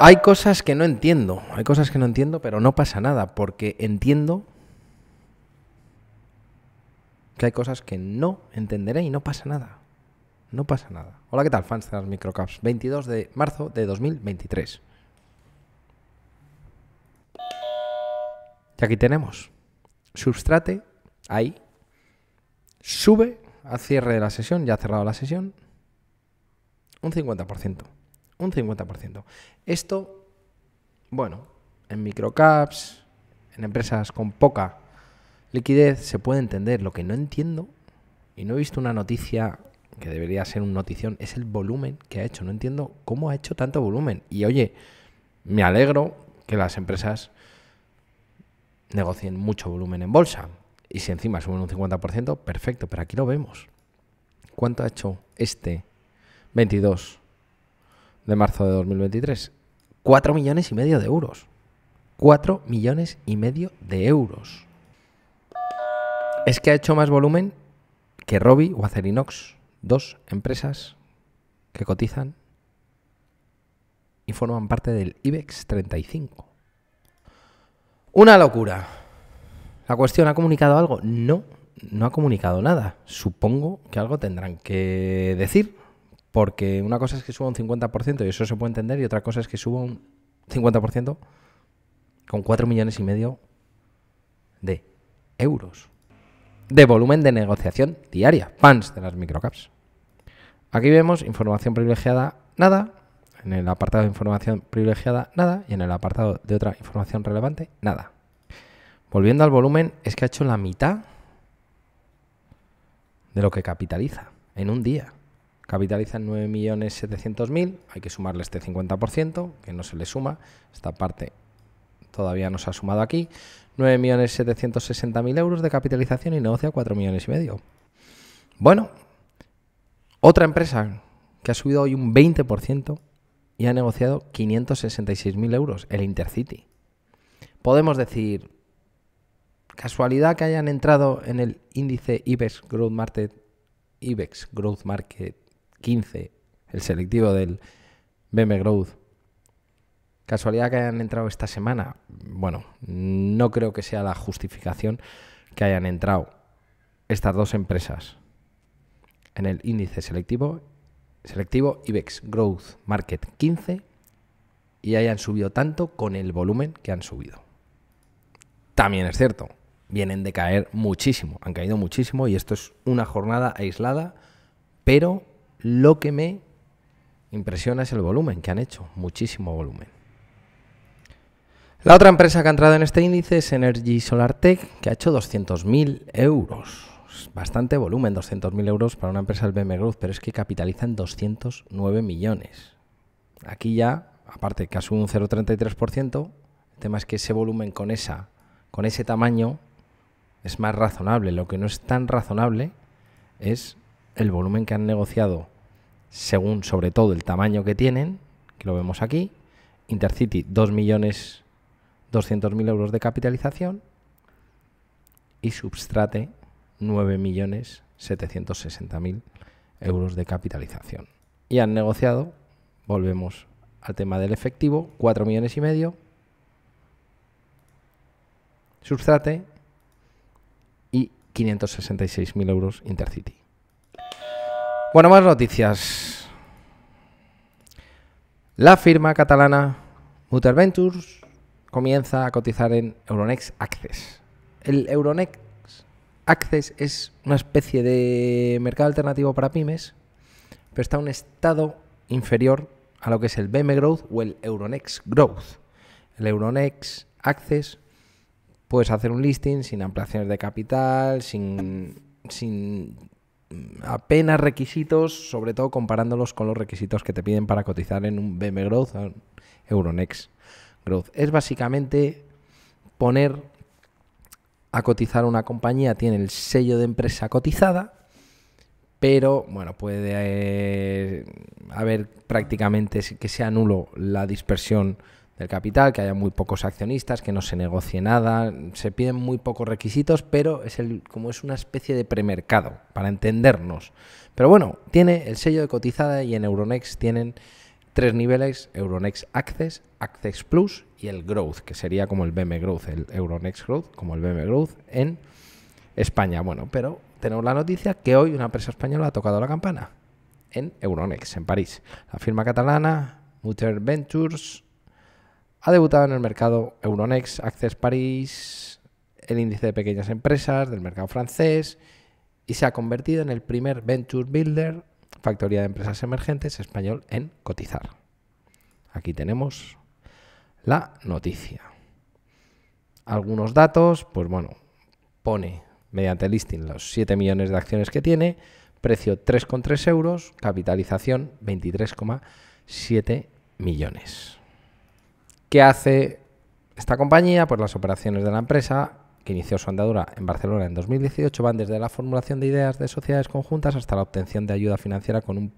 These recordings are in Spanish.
Hay cosas que no entiendo, hay cosas que no entiendo, pero no pasa nada, porque entiendo que hay cosas que no entenderé y no pasa nada. No pasa nada. Hola, ¿qué tal, fans de las microcaps? 22 de marzo de 2023. Y aquí tenemos. Substrate, ahí. Sube al cierre de la sesión, ya ha cerrado la sesión. Un 50%. Un 50%. Esto, bueno, en microcaps, en empresas con poca liquidez, se puede entender. Lo que no entiendo, y no he visto una noticia que debería ser un notición, es el volumen que ha hecho. No entiendo cómo ha hecho tanto volumen. Y oye, me alegro que las empresas negocien mucho volumen en bolsa. Y si encima suben un 50%, perfecto, pero aquí lo vemos. ¿Cuánto ha hecho este 22 de marzo de 2023. 4 millones y medio de euros. 4 millones y medio de euros. Es que ha hecho más volumen que Robi o Acerinox, dos empresas que cotizan y forman parte del IBEX 35. Una locura. ¿La cuestión ha comunicado algo? No, no ha comunicado nada. Supongo que algo tendrán que decir porque una cosa es que suba un 50% y eso se puede entender, y otra cosa es que suba un 50% con 4 millones y medio de euros de volumen de negociación diaria, fans de las microcaps. Aquí vemos información privilegiada, nada. En el apartado de información privilegiada, nada. Y en el apartado de otra información relevante, nada. Volviendo al volumen, es que ha hecho la mitad de lo que capitaliza en un día. Capitalizan 9.700.000, hay que sumarle este 50%, que no se le suma, esta parte todavía no se ha sumado aquí. 9.760.000 euros de capitalización y negocia 4 millones y medio. Bueno, otra empresa que ha subido hoy un 20% y ha negociado 566.000 euros, el Intercity. Podemos decir, casualidad que hayan entrado en el índice IBEX Growth Market, IBEX Growth Market 15, el selectivo del BM Growth. ¿Casualidad que hayan entrado esta semana? Bueno, no creo que sea la justificación que hayan entrado estas dos empresas en el índice selectivo, selectivo IBEX Growth Market 15 y hayan subido tanto con el volumen que han subido. También es cierto, vienen de caer muchísimo, han caído muchísimo y esto es una jornada aislada, pero lo que me impresiona es el volumen que han hecho, muchísimo volumen. La otra empresa que ha entrado en este índice es Energy Solar Tech, que ha hecho 200.000 euros. Bastante volumen, 200.000 euros para una empresa del BM Growth, pero es que capitaliza en 209 millones. Aquí ya, aparte que ha un 0,33%, el tema es que ese volumen con, esa, con ese tamaño es más razonable. Lo que no es tan razonable es el volumen que han negociado según sobre todo el tamaño que tienen, que lo vemos aquí, Intercity 2.200.000 euros de capitalización y Substrate 9.760.000 euros de capitalización. Y han negociado, volvemos al tema del efectivo, 4 millones y medio, Substrate y 566.000 euros Intercity. Bueno, más noticias. La firma catalana Mutter Ventures comienza a cotizar en Euronext Access. El Euronext Access es una especie de mercado alternativo para pymes, pero está en un estado inferior a lo que es el BM Growth o el Euronext Growth. El Euronext Access puedes hacer un listing sin ampliaciones de capital, sin, sin apenas requisitos, sobre todo comparándolos con los requisitos que te piden para cotizar en un BM Growth Euronext Growth. Es básicamente poner a cotizar una compañía, tiene el sello de empresa cotizada, pero bueno, puede eh, haber prácticamente que sea nulo la dispersión del capital, que haya muy pocos accionistas, que no se negocie nada, se piden muy pocos requisitos, pero es el, como es una especie de premercado, para entendernos. Pero bueno, tiene el sello de cotizada y en Euronext tienen tres niveles, Euronext Access, Access Plus y el Growth, que sería como el BM Growth, el Euronext Growth, como el BM Growth en España. Bueno, pero tenemos la noticia que hoy una empresa española ha tocado la campana en Euronext, en París. La firma catalana Mutter Ventures ha debutado en el mercado Euronext Access Paris, el índice de pequeñas empresas del mercado francés, y se ha convertido en el primer venture builder, factoría de empresas emergentes español en cotizar. Aquí tenemos la noticia. Algunos datos, pues bueno, pone mediante listing los 7 millones de acciones que tiene, precio 3,3 euros, capitalización 23,7 millones. ¿Qué hace esta compañía? Pues las operaciones de la empresa, que inició su andadura en Barcelona en 2018, van desde la formulación de ideas de sociedades conjuntas hasta la obtención de ayuda financiera con un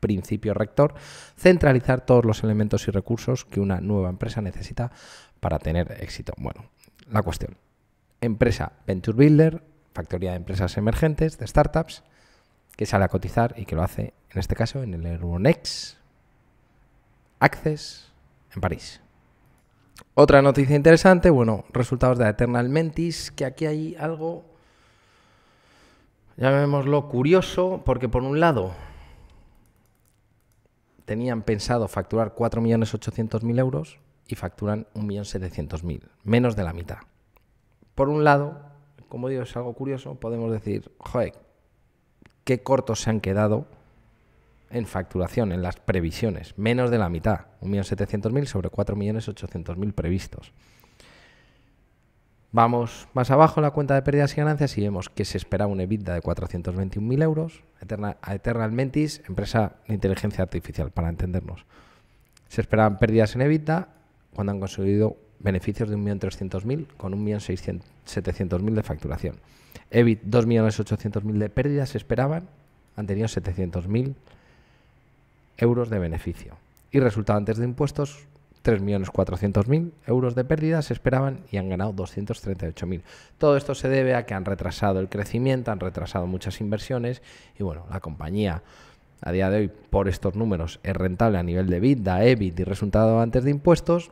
principio rector, centralizar todos los elementos y recursos que una nueva empresa necesita para tener éxito. Bueno, la cuestión. Empresa Venture Builder, factoría de empresas emergentes, de startups, que sale a cotizar y que lo hace, en este caso, en el Euronext Access en París. Otra noticia interesante, bueno, resultados de Eternal Mentis, que aquí hay algo, llamémoslo curioso, porque por un lado tenían pensado facturar 4.800.000 euros y facturan 1.700.000, menos de la mitad. Por un lado, como digo, es algo curioso, podemos decir, joder, qué cortos se han quedado en facturación, en las previsiones, menos de la mitad, 1.700.000 sobre 4.800.000 previstos. Vamos más abajo en la cuenta de pérdidas y ganancias y vemos que se esperaba un EBITDA de 421.000 euros. a Eternal Mentis, empresa de inteligencia artificial, para entendernos. Se esperaban pérdidas en EBITDA cuando han conseguido beneficios de 1.300.000 con 1.700.000 de facturación. EBIT 2.800.000 de pérdidas se esperaban, han tenido 700.000 euros de beneficio y resultado antes de impuestos 3.400.000 euros de pérdida se esperaban y han ganado 238.000. Todo esto se debe a que han retrasado el crecimiento, han retrasado muchas inversiones y bueno, la compañía a día de hoy por estos números es rentable a nivel de vida EBIT y resultado antes de impuestos,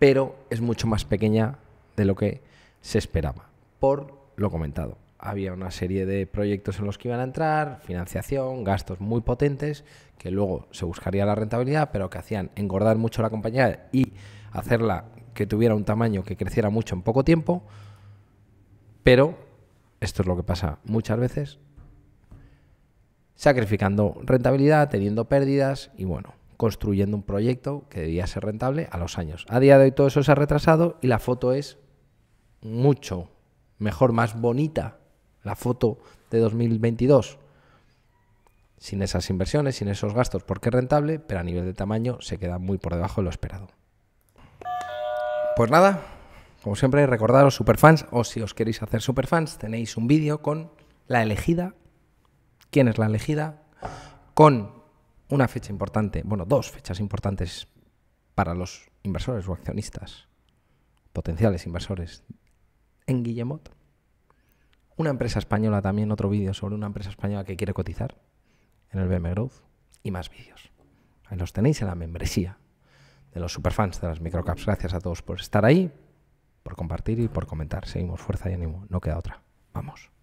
pero es mucho más pequeña de lo que se esperaba, por lo comentado había una serie de proyectos en los que iban a entrar, financiación, gastos muy potentes, que luego se buscaría la rentabilidad, pero que hacían engordar mucho la compañía y hacerla que tuviera un tamaño que creciera mucho en poco tiempo. Pero, esto es lo que pasa muchas veces, sacrificando rentabilidad, teniendo pérdidas y bueno, construyendo un proyecto que debía ser rentable a los años. A día de hoy todo eso se ha retrasado y la foto es mucho mejor, más bonita la foto de 2022. Sin esas inversiones, sin esos gastos, porque es rentable, pero a nivel de tamaño se queda muy por debajo de lo esperado. Pues nada, como siempre, recordaros superfans, o si os queréis hacer superfans, tenéis un vídeo con la elegida. ¿Quién es la elegida? Con una fecha importante, bueno, dos fechas importantes para los inversores o accionistas, potenciales inversores en Guillemot una empresa española también, otro vídeo sobre una empresa española que quiere cotizar en el BM Growth y más vídeos. Ahí los tenéis en la membresía de los superfans de las microcaps. Gracias a todos por estar ahí, por compartir y por comentar. Seguimos fuerza y ánimo. No queda otra. Vamos.